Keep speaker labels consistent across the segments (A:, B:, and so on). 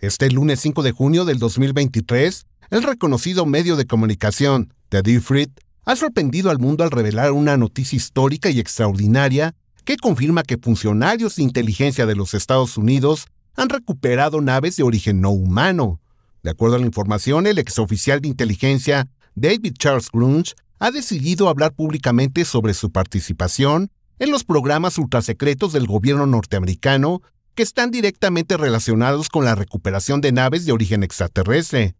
A: Este lunes 5 de junio del 2023, el reconocido medio de comunicación The Diffrit ha sorprendido al mundo al revelar una noticia histórica y extraordinaria que confirma que funcionarios de inteligencia de los Estados Unidos han recuperado naves de origen no humano. De acuerdo a la información, el exoficial de inteligencia David Charles Grunge ha decidido hablar públicamente sobre su participación en los programas ultrasecretos del gobierno norteamericano que están directamente relacionados con la recuperación de naves de origen extraterrestre.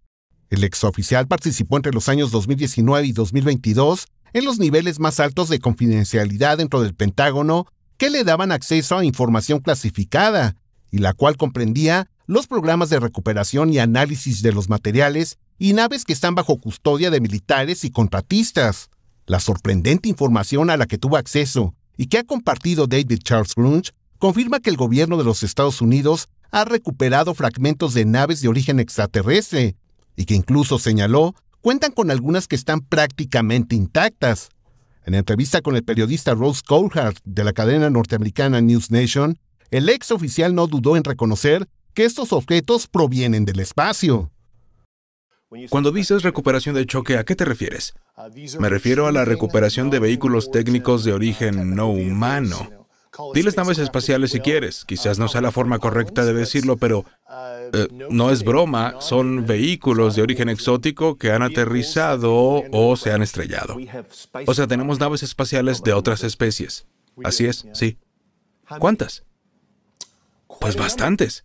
A: El exoficial participó entre los años 2019 y 2022 en los niveles más altos de confidencialidad dentro del Pentágono que le daban acceso a información clasificada, y la cual comprendía los programas de recuperación y análisis de los materiales y naves que están bajo custodia de militares y contratistas. La sorprendente información a la que tuvo acceso y que ha compartido David Charles Grunge confirma que el gobierno de los Estados Unidos ha recuperado fragmentos de naves de origen extraterrestre y que incluso señaló cuentan con algunas que están prácticamente intactas. En entrevista con el periodista Rose Colhart de la cadena norteamericana News Nation, el ex oficial no dudó en reconocer que estos
B: objetos provienen del espacio. Cuando dices recuperación de choque, ¿a qué te refieres? Me refiero a la recuperación de vehículos técnicos de origen no humano Diles naves espaciales si quieres, quizás no sea la forma correcta de decirlo, pero eh, no es broma, son vehículos de origen exótico que han aterrizado o se han estrellado. O sea, tenemos naves espaciales de otras especies. Así es, sí. ¿Cuántas? Pues bastantes.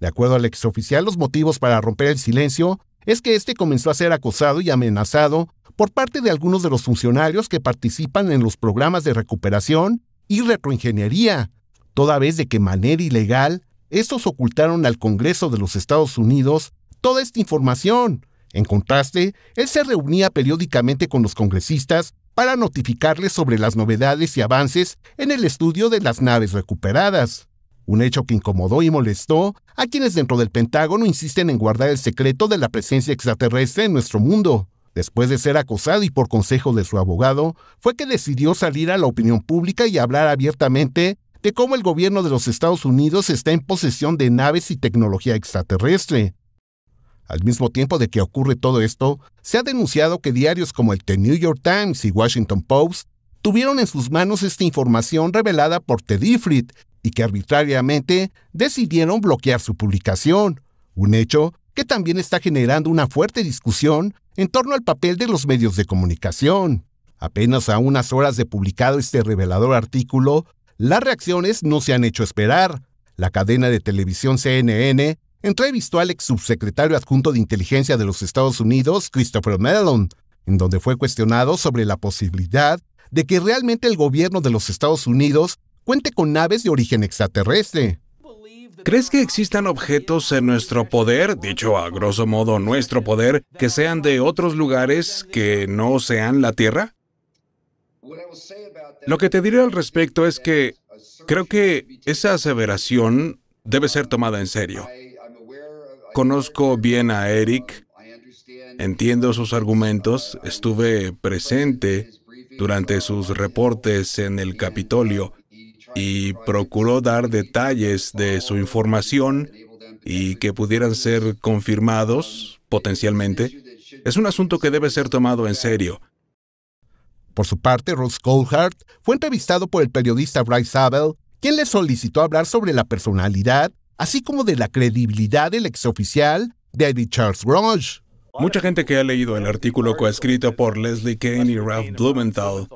A: De acuerdo al exoficial, los motivos para romper el silencio es que este comenzó a ser acosado y amenazado por parte de algunos de los funcionarios que participan en los programas de recuperación y retroingeniería, toda vez de que manera ilegal, estos ocultaron al Congreso de los Estados Unidos toda esta información. En contraste, él se reunía periódicamente con los congresistas para notificarles sobre las novedades y avances en el estudio de las naves recuperadas. Un hecho que incomodó y molestó a quienes dentro del Pentágono insisten en guardar el secreto de la presencia extraterrestre en nuestro mundo. Después de ser acosado y por consejo de su abogado, fue que decidió salir a la opinión pública y hablar abiertamente de cómo el gobierno de los Estados Unidos está en posesión de naves y tecnología extraterrestre. Al mismo tiempo de que ocurre todo esto, se ha denunciado que diarios como el The New York Times y Washington Post tuvieron en sus manos esta información revelada por Ted Ifrit y que arbitrariamente decidieron bloquear su publicación, un hecho que también está generando una fuerte discusión en torno al papel de los medios de comunicación. Apenas a unas horas de publicado este revelador artículo, las reacciones no se han hecho esperar. La cadena de televisión CNN entrevistó al ex subsecretario adjunto de inteligencia de los Estados Unidos, Christopher Mellon, en donde fue cuestionado sobre la posibilidad de que realmente el gobierno de
B: los Estados Unidos cuente con naves de origen extraterrestre. ¿Crees que existan objetos en nuestro poder, dicho a grosso modo nuestro poder, que sean de otros lugares que no sean la Tierra? Lo que te diré al respecto es que creo que esa aseveración debe ser tomada en serio. Conozco bien a Eric, entiendo sus argumentos, estuve presente durante sus reportes en el Capitolio y procuró dar detalles de su información y que pudieran ser confirmados potencialmente, es un asunto que debe ser tomado en serio. Por su parte, Ross Goldhart fue entrevistado
A: por el periodista Bryce Abel, quien le solicitó hablar sobre la personalidad, así como de
B: la credibilidad del exoficial David Charles Grosh. Mucha gente que ha leído el artículo coescrito por Leslie Kane y Ralph Blumenthal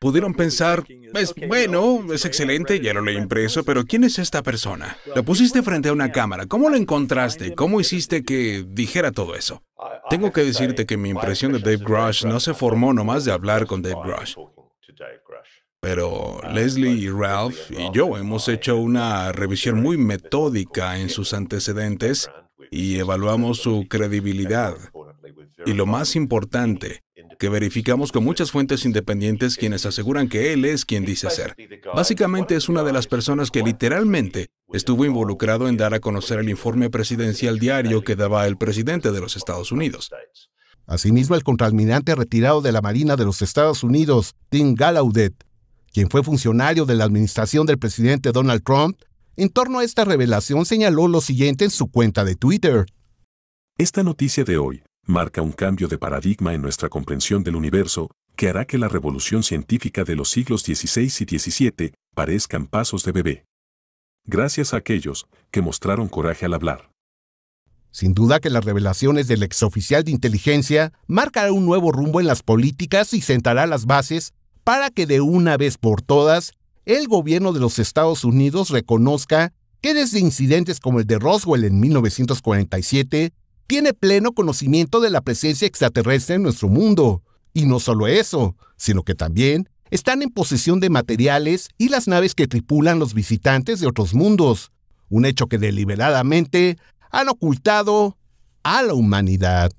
B: pudieron pensar, es bueno, es excelente, ya lo he impreso, pero ¿quién es esta persona? Lo pusiste frente a una cámara, ¿cómo lo encontraste? ¿Cómo hiciste que dijera todo eso? Tengo que decirte que mi impresión de Dave Grush no se formó nomás de hablar con Dave Grush. Pero Leslie y Ralph y yo hemos hecho una revisión muy metódica en sus antecedentes y evaluamos su credibilidad. Y lo más importante, que verificamos con muchas fuentes independientes quienes aseguran que él es quien dice ser. Básicamente es una de las personas que literalmente estuvo involucrado en dar a conocer el informe presidencial diario que daba el presidente de los Estados Unidos.
A: Asimismo, el contraalmirante retirado de la Marina de los Estados Unidos, Tim Gallaudet, quien fue funcionario de la administración del presidente Donald Trump, en torno a esta revelación señaló lo siguiente en su cuenta de Twitter. Esta noticia de hoy marca un cambio de paradigma en nuestra comprensión del universo, que hará que la revolución científica de los siglos XVI y XVII parezcan pasos de bebé. Gracias a aquellos que mostraron coraje al hablar. Sin duda que las revelaciones del exoficial de inteligencia marcará un nuevo rumbo en las políticas y sentará las bases para que de una vez por todas el gobierno de los Estados Unidos reconozca que desde incidentes como el de Roswell en 1947 tiene pleno conocimiento de la presencia extraterrestre en nuestro mundo. Y no solo eso, sino que también están en posesión de materiales y las naves que tripulan los visitantes de otros mundos, un hecho que deliberadamente han ocultado a la humanidad.